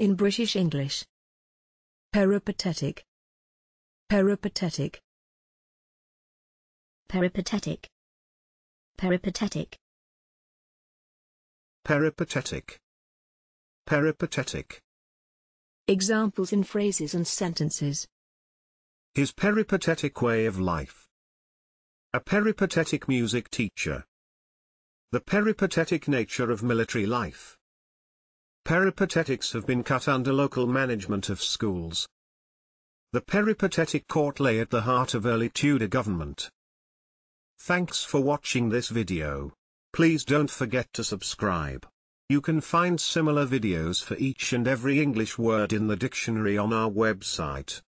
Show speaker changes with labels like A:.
A: in British English. Peripatetic. Peripatetic. Peripatetic. Peripatetic. Peripatetic. Peripatetic. Examples in phrases and sentences.
B: His peripatetic way of life. A peripatetic music teacher. The peripatetic nature of military life. Peripatetics have been cut under local management of schools. The peripatetic court lay at the heart of early Tudor government. Thanks for watching this video. Please don't forget to subscribe. You can find similar videos for each and every English word in the dictionary on our website.